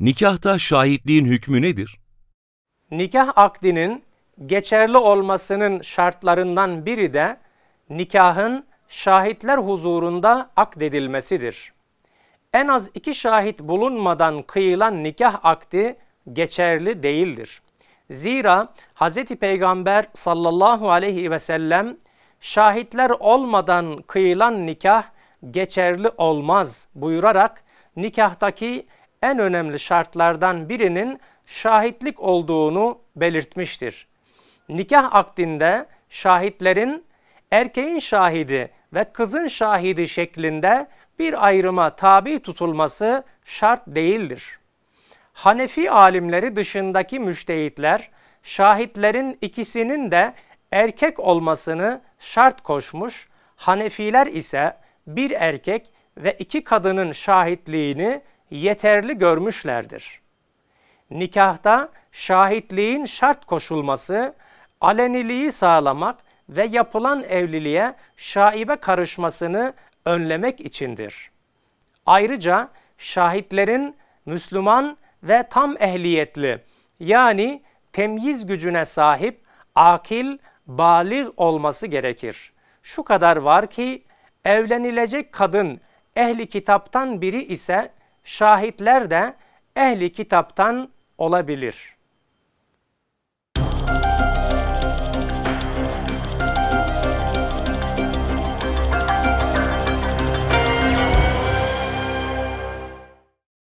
Nikahta şahitliğin hükmü nedir? Nikah akdinin geçerli olmasının şartlarından biri de nikahın şahitler huzurunda akdedilmesidir. En az iki şahit bulunmadan kıyılan nikah akdi geçerli değildir. Zira Hz. Peygamber sallallahu aleyhi ve sellem şahitler olmadan kıyılan nikah geçerli olmaz buyurarak nikahtaki en önemli şartlardan birinin şahitlik olduğunu belirtmiştir. Nikah akdinde şahitlerin erkeğin şahidi ve kızın şahidi şeklinde bir ayrıma tabi tutulması şart değildir. Hanefi alimleri dışındaki müştehitler şahitlerin ikisinin de erkek olmasını şart koşmuş, Hanefiler ise bir erkek ve iki kadının şahitliğini yeterli görmüşlerdir. Nikahta şahitliğin şart koşulması, aleniliği sağlamak ve yapılan evliliğe şaibe karışmasını önlemek içindir. Ayrıca şahitlerin Müslüman ve tam ehliyetli yani temyiz gücüne sahip akil, balig olması gerekir. Şu kadar var ki evlenilecek kadın ehli kitaptan biri ise şahitler de ehli kitaptan olabilir.